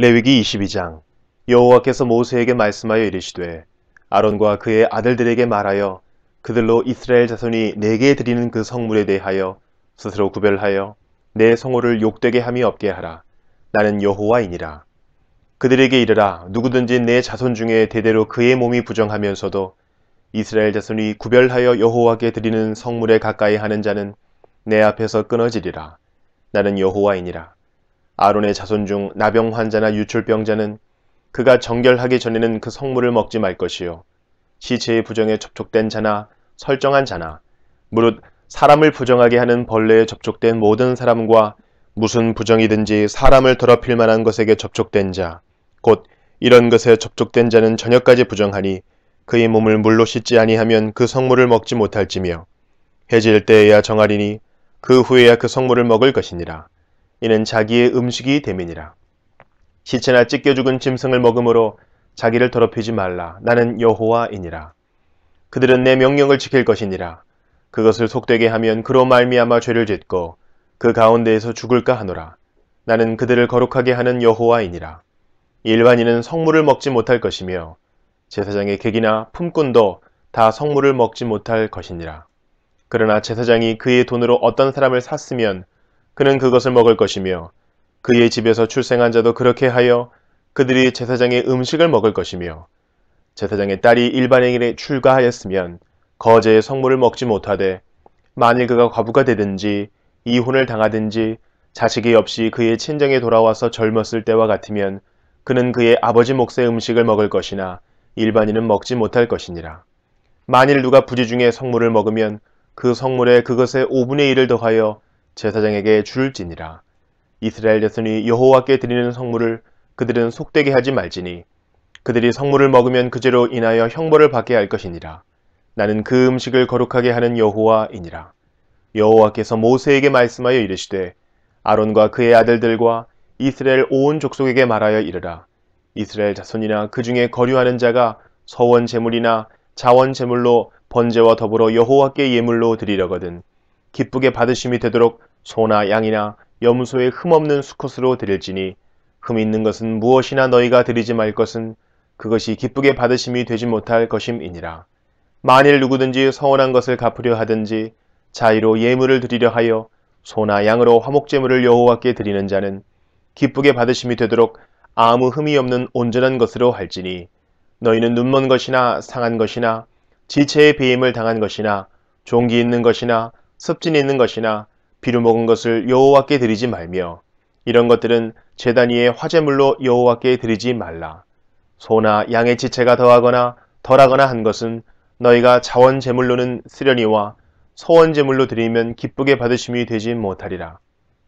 레위기 22장 여호와께서 모세에게 말씀하여 이르시되 아론과 그의 아들들에게 말하여 그들로 이스라엘 자손이 내게 드리는 그 성물에 대하여 스스로 구별하여 내 성호를 욕되게 함이 없게 하라. 나는 여호와이니라. 그들에게 이르라 누구든지 내 자손 중에 대대로 그의 몸이 부정하면서도 이스라엘 자손이 구별하여 여호와께 드리는 성물에 가까이 하는 자는 내 앞에서 끊어지리라. 나는 여호와이니라. 아론의 자손 중 나병 환자나 유출병자는 그가 정결하기 전에는 그 성물을 먹지 말 것이요. 시체의 부정에 접촉된 자나 설정한 자나 무릇 사람을 부정하게 하는 벌레에 접촉된 모든 사람과 무슨 부정이든지 사람을 더럽힐 만한 것에게 접촉된 자, 곧 이런 것에 접촉된 자는 저녁까지 부정하니 그의 몸을 물로 씻지 아니하면 그 성물을 먹지 못할지며 해질 때에야 정하리니 그 후에야 그 성물을 먹을 것이니라. 이는 자기의 음식이 됨이니라. 시체나 찢겨 죽은 짐승을 먹음으로 자기를 더럽히지 말라. 나는 여호와이니라. 그들은 내 명령을 지킬 것이니라. 그것을 속되게 하면 그로 말미암아 죄를 짓고 그 가운데에서 죽을까 하노라. 나는 그들을 거룩하게 하는 여호와이니라. 일반인은 성물을 먹지 못할 것이며 제사장의 객이나 품꾼도 다 성물을 먹지 못할 것이니라. 그러나 제사장이 그의 돈으로 어떤 사람을 샀으면 그는 그것을 먹을 것이며 그의 집에서 출생한 자도 그렇게 하여 그들이 제사장의 음식을 먹을 것이며 제사장의 딸이 일반행일에 출가하였으면 거제의 성물을 먹지 못하되 만일 그가 과부가 되든지 이혼을 당하든지 자식이 없이 그의 친정에 돌아와서 젊었을 때와 같으면 그는 그의 아버지 몫의 음식을 먹을 것이나 일반인은 먹지 못할 것이니라. 만일 누가 부지 중에 성물을 먹으면 그 성물에 그것의 5분의 1을 더하여 제사장에게 줄지니라. 이스라엘 자손이 여호와께 드리는 성물을 그들은 속되게 하지 말지니 그들이 성물을 먹으면 그제로 인하여 형벌을 받게 할 것이니라. 나는 그 음식을 거룩하게 하는 여호와이니라. 여호와께서 모세에게 말씀하여 이르시되 아론과 그의 아들들과 이스라엘 온 족속에게 말하여 이르라. 이스라엘 자손이나 그 중에 거류하는 자가 서원 제물이나 자원 제물로 번제와 더불어 여호와께 예물로 드리려거든 기쁘게 받으심이 되도록 소나 양이나 염소의 흠없는 수컷으로 드릴지니 흠 있는 것은 무엇이나 너희가 드리지 말 것은 그것이 기쁘게 받으심이 되지 못할 것임이니라. 만일 누구든지 서운한 것을 갚으려 하든지 자의로 예물을 드리려 하여 소나 양으로 화목제물을 여호와께 드리는 자는 기쁘게 받으심이 되도록 아무 흠이 없는 온전한 것으로 할지니 너희는 눈먼 것이나 상한 것이나 지체의 배임을 당한 것이나 종기 있는 것이나 습진 있는 것이나 비루 먹은 것을 여호와께 드리지 말며 이런 것들은 재단 위의 화재물로 여호와께 드리지 말라. 소나 양의 지체가 더하거나 덜하거나 한 것은 너희가 자원 재물로는 쓰려니와 소원재물로 드리면 기쁘게 받으심이 되지 못하리라.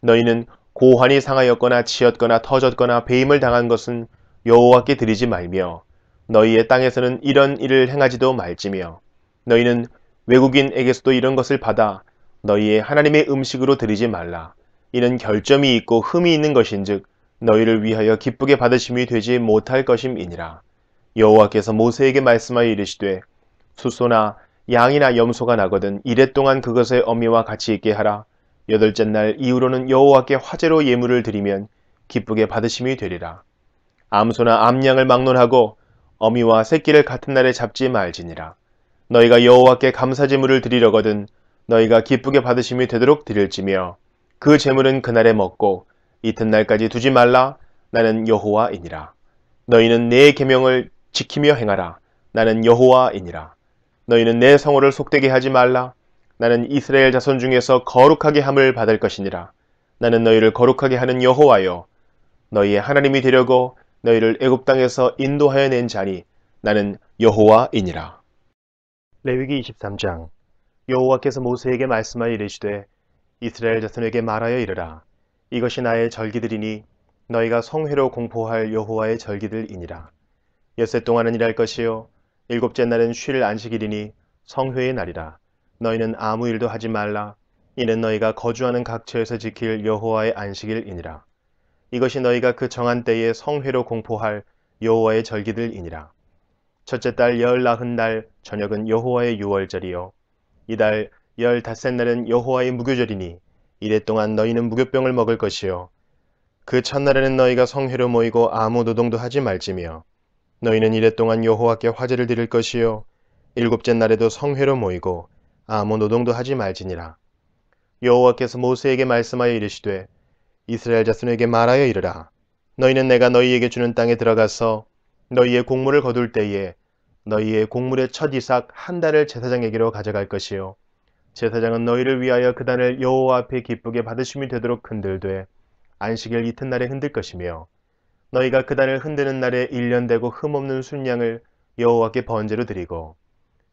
너희는 고환이 상하였거나 지었거나 터졌거나 배임을 당한 것은 여호와께 드리지 말며 너희의 땅에서는 이런 일을 행하지도 말지며 너희는 외국인에게서도 이런 것을 받아 너희의 하나님의 음식으로 드리지 말라. 이는 결점이 있고 흠이 있는 것인즉 너희를 위하여 기쁘게 받으심이 되지 못할 것임이니라. 여호와께서 모세에게 말씀하여 이르시되 수소나 양이나 염소가 나거든 이랫동안 그것의 어미와 같이 있게 하라. 여덟째 날 이후로는 여호와께 화제로 예물을 드리면 기쁘게 받으심이 되리라. 암소나 암양을 막론하고 어미와 새끼를 같은 날에 잡지 말지니라. 너희가 여호와께 감사제물을 드리려거든 너희가 기쁘게 받으심이 되도록 드릴지며 그 재물은 그날에 먹고 이튿날까지 두지 말라 나는 여호와이니라 너희는 내 계명을 지키며 행하라 나는 여호와이니라 너희는 내 성호를 속되게 하지 말라 나는 이스라엘 자손 중에서 거룩하게 함을 받을 것이니라 나는 너희를 거룩하게 하는 여호와요 너희의 하나님이 되려고 너희를 애굽 땅에서 인도하여 낸 자니 나는 여호와이니라 레위기 23장 여호와께서 모세에게 말씀하여 이르시되 이스라엘 자손에게 말하여 이르라 이것이 나의 절기들이니 너희가 성회로 공포할 여호와의 절기들이니라 엿새 동안은 일할 것이요 일곱째 날은 쉴 안식일이니 성회의 날이라 너희는 아무 일도 하지 말라 이는 너희가 거주하는 각처에서 지킬 여호와의 안식일이니라 이것이 너희가 그 정한 때에 성회로 공포할 여호와의 절기들이니라 첫째 달 열나흔 날 저녁은 여호와의 유월절이요 이달 열다섯 날은 여호와의 무교절이니 이래 동안 너희는 무교병을 먹을 것이요 그 첫날에는 너희가 성회로 모이고 아무 노동도 하지 말지며 너희는 이래 동안 여호와께 화제를 드릴 것이요 일곱째 날에도 성회로 모이고 아무 노동도 하지 말지니라 여호와께서 모세에게 말씀하여 이르시되 이스라엘 자손에게 말하여 이르라 너희는 내가 너희에게 주는 땅에 들어가서 너희의 곡물을 거둘 때에 너희의 곡물의 첫 이삭 한달을 제사장에게로 가져갈 것이요 제사장은 너희를 위하여 그 단을 여호와 앞에 기쁘게 받으심이 되도록 흔들되 안식일 이튿날에 흔들 것이며 너희가 그 단을 흔드는 날에 일 년되고 흠없는 순양을 여호와께 번제로 드리고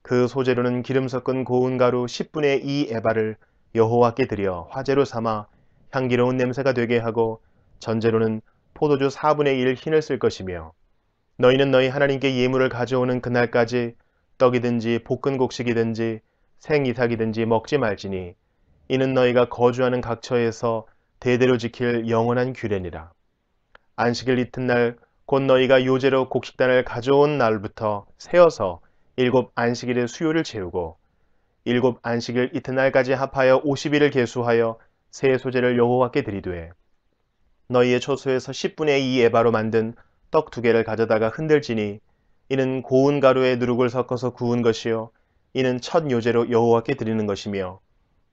그 소재로는 기름 섞은 고운 가루 10분의 2 에바를 여호와께 드려 화재로 삼아 향기로운 냄새가 되게 하고 전제로는 포도주 4분의 1 흰을 쓸 것이며 너희는 너희 하나님께 예물을 가져오는 그날까지 떡이든지 볶은 곡식이든지 생이삭이든지 먹지 말지니 이는 너희가 거주하는 각처에서 대대로 지킬 영원한 규례니라. 안식일 이튿날 곧 너희가 요제로 곡식단을 가져온 날부터 세어서 일곱 안식일의 수요를 채우고 일곱 안식일 이튿날까지 합하여 50일을 계수하여 새 소재를 여호와께 드리되 너희의 초소에서 10분의 2 에바로 만든 떡두 개를 가져다가 흔들지니 이는 고운 가루에 누룩을 섞어서 구운 것이요 이는 첫 요제로 여호와께 드리는 것이며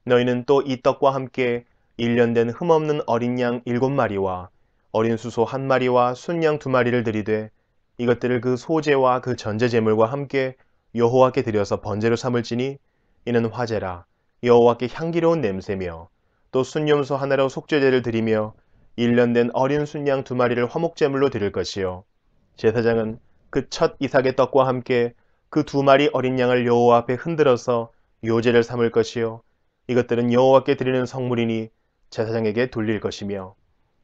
너희는 또 이 떡과 함께 일 년 된 흠없는 어린 양 일곱 마리와 어린 수소 한 마리와 순양 두 마리를 드리되 이것들을 그 소재와 그 전제 제물과 함께 여호와께 드려서 번제로 삼을지니 이는 화제라 여호와께 향기로운 냄새며 또 순염소 하나로 속죄제를 드리며 1년된 어린 순양 두 마리를 화목제물로 드릴 것이요. 제사장은 그 첫 이삭의 떡과 함께 그 두 마리 어린 양을 여호와 앞에 흔들어서 요제를 삼을 것이요. 이것들은 여호와께 드리는 성물이니 제사장에게 돌릴 것이며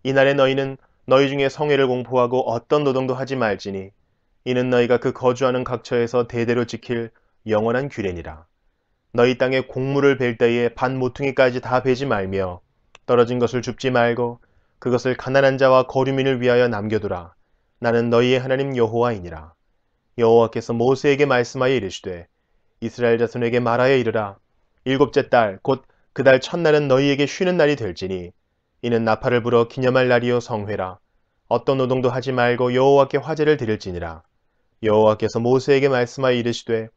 이날에 너희는 너희 중에 성회를 공포하고 어떤 노동도 하지 말지니 이는 너희가 그 거주하는 각처에서 대대로 지킬 영원한 규례니라. 너희 땅에 곡물을 벨 때에 반 모퉁이까지 다 베지 말며 떨어진 것을 줍지 말고 그것을 가난한 자와 거류민을 위하여 남겨두라. 나는 너희의 하나님 여호와이니라. 여호와께서 모세에게 말씀하여 이르시되 이스라엘 자손에게 말하여 이르라. 일곱째 달 곧 그달 그 첫날은 너희에게 쉬는 날이 될지니 이는 나팔을 불어 기념할 날이요 성회라. 어떤 노동도 하지 말고 여호와께 화제를 드릴지니라. 여호와께서 모세에게 말씀하여 이르시되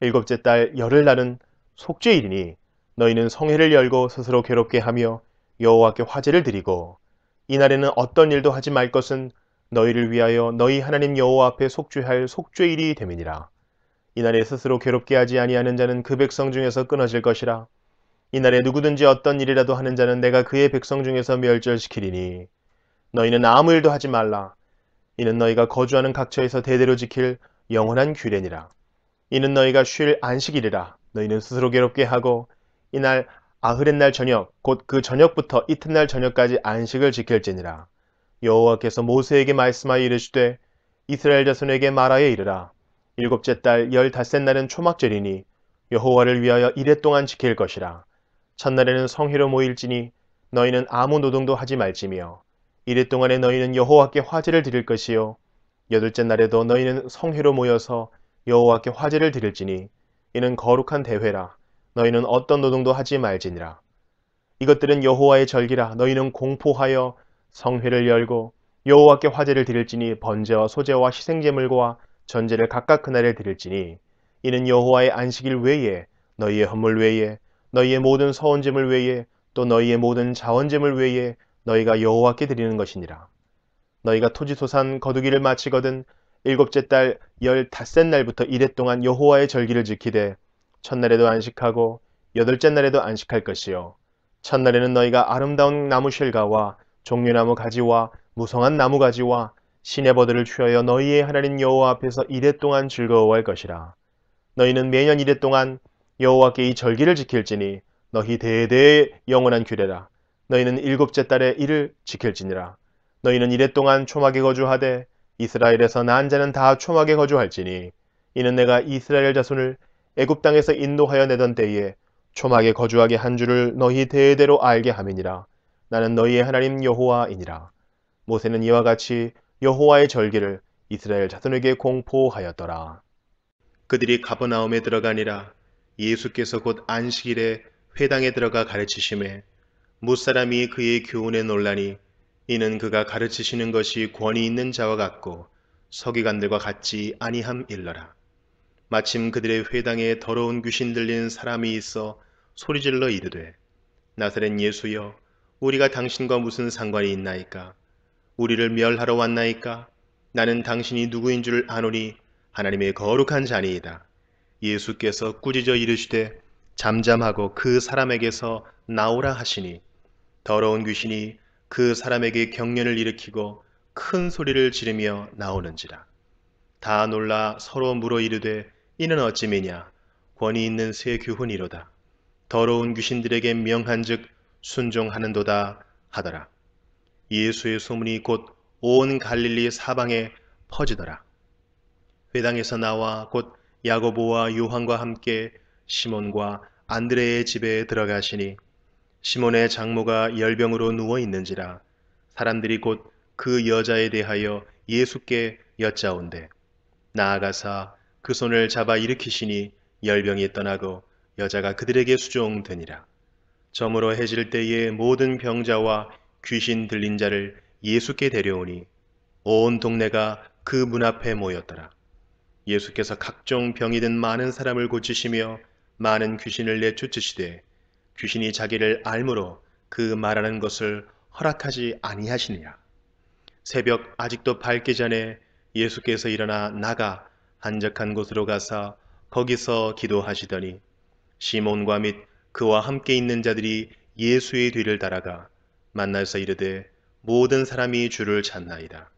일곱째 달 열흘 날은 속죄일이니 너희는 성회를 열고 스스로 괴롭게 하며 여호와께 화제를 드리고 이날에는 어떤 일도 하지 말 것은 너희를 위하여 너희 하나님 여호와 앞에 속죄할 속죄일이 됨이니라. 이날에 스스로 괴롭게 하지 아니하는 자는 그 백성 중에서 끊어질 것이라. 이날에 누구든지 어떤 일이라도 하는 자는 내가 그의 백성 중에서 멸절시키리니. 너희는 아무 일도 하지 말라. 이는 너희가 거주하는 각처에서 대대로 지킬 영원한 규례니라. 이는 너희가 쉴 안식일이라. 너희는 스스로 괴롭게 하고 이날 아흐렛날 저녁 곧 그 저녁부터 이튿날 저녁까지 안식을 지킬지니라 여호와께서 모세에게 말씀하여 이르시되 이스라엘 자손에게 말하여 이르라 일곱째 달 열다섯 날은 초막절이니 여호와를 위하여 이래 동안 지킬 것이라 첫날에는 성회로 모일지니 너희는 아무 노동도 하지 말지며 이래 동안에 너희는 여호와께 화제를 드릴 것이요 여덟째 날에도 너희는 성회로 모여서 여호와께 화제를 드릴지니 이는 거룩한 대회라 너희는 어떤 노동도 하지 말지니라. 이것들은 여호와의 절기라 너희는 공포하여 성회를 열고 여호와께 화제를 드릴지니 번제와 소제와 희생제물과 전제를 각각 그날에 드릴지니 이는 여호와의 안식일 외에 너희의 허물 외에 너희의 모든 서원제물 외에 또 너희의 모든 자원제물 외에 너희가 여호와께 드리는 것이니라. 너희가 토지소산 거두기를 마치거든 일곱째 달 열다섯 날부터 이랫 동안 여호와의 절기를 지키되 첫날에도 안식하고 여덟째 날에도 안식할 것이요. 첫날에는 너희가 아름다운 나무 실과와 종류나무 가지와 무성한 나무 가지와 신의 버들을 취하여 너희의 하나님 여호와 앞에서 이래 동안 즐거워할 것이라. 너희는 매년 이래 동안 여호와께 이 절기를 지킬지니 너희 대대의 영원한 규례라. 너희는 일곱째 달에 이를 지킬지니라. 너희는 이래 동안 초막에 거주하되 이스라엘에서 난 자는 다 초막에 거주할지니 이는 내가 이스라엘 자손을 애굽 땅에서 인도하여 내던 때에 초막에 거주하게 한 줄을 너희 대대로 알게 함이니라. 나는 너희의 하나님 여호와이니라. 모세는 이와 같이 여호와의 절기를 이스라엘 자손에게 공포하였더라. 그들이 가버나움에 들어가니라. 예수께서 곧 안식일에 회당에 들어가 가르치심에 무사람이 그의 교훈에 논란이 이는 그가 가르치시는 것이 권위 있는 자와 같고 서기관들과 같지 아니함 일러라. 마침 그들의 회당에 더러운 귀신 들린 사람이 있어 소리질러 이르되 나사렛 예수여 우리가 당신과 무슨 상관이 있나이까 우리를 멸하러 왔나이까 나는 당신이 누구인 줄 아노니 하나님의 거룩한 자니이다 예수께서 꾸짖어 이르시되 잠잠하고 그 사람에게서 나오라 하시니 더러운 귀신이 그 사람에게 경련을 일으키고 큰 소리를 지르며 나오는지라 다 놀라 서로 물어 이르되 이는 어찌미냐 권위 있는 새 교훈이로다. 더러운 귀신들에게 명한즉 순종하는도다 하더라. 예수의 소문이 곧 온 갈릴리 사방에 퍼지더라. 회당에서 나와 곧 야고보와 요한과 함께 시몬과 안드레의 집에 들어가시니 시몬의 장모가 열병으로 누워 있는지라 사람들이 곧 그 여자에 대하여 예수께 여짜온대 나아가사 그 손을 잡아 일으키시니 열병이 떠나고 여자가 그들에게 수종되니라. 점으로 해질 때에 모든 병자와 귀신 들린 자를 예수께 데려오니 온 동네가 그 문 앞에 모였더라. 예수께서 각종 병이 든 많은 사람을 고치시며 많은 귀신을 내쫓으시되 귀신이 자기를 알므로 그 말하는 것을 허락하지 아니하시니라. 새벽 아직도 밝기 전에 예수께서 일어나 나가 한적한 곳으로 가서 거기서 기도하시더니 시몬과 및 그와 함께 있는 자들이 예수의 뒤를 따라가 만나서 이르되 모든 사람이 주를 찾나이다.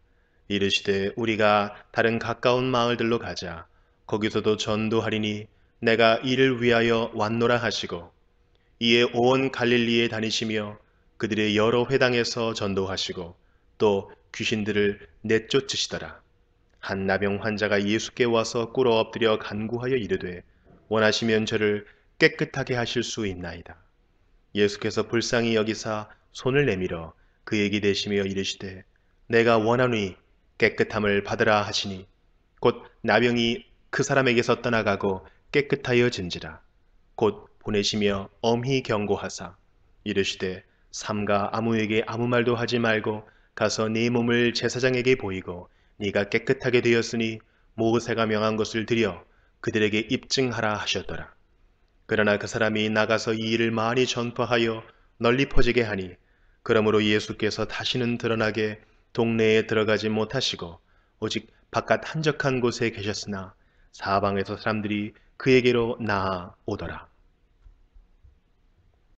이르시되 우리가 다른 가까운 마을들로 가자. 거기서도 전도하리니 내가 이를 위하여 왔노라 하시고 이에 온 갈릴리에 다니시며 그들의 여러 회당에서 전도하시고 또 귀신들을 내쫓으시더라. 한 나병 환자가 예수께 와서 꿇어 엎드려 간구하여 이르되 원하시면 저를 깨끗하게 하실 수 있나이다. 예수께서 불쌍히 여기사 손을 내밀어 그에게 대시며 이르시되 내가 원하니 깨끗함을 받으라 하시니 곧 나병이 그 사람에게서 떠나가고 깨끗하여 진지라 곧 보내시며 엄히 경고하사 이르시되 삼가 아무에게 아무 말도 하지 말고 가서 네 몸을 제사장에게 보이고 네가 깨끗하게 되었으니 모세가 명한 것을 드려 그들에게 입증하라 하셨더라. 그러나 그 사람이 나가서 이 일을 많이 전파하여 널리 퍼지게 하니 그러므로 예수께서 다시는 드러나게 동네에 들어가지 못하시고 오직 바깥 한적한 곳에 계셨으나 사방에서 사람들이 그에게로 나아오더라.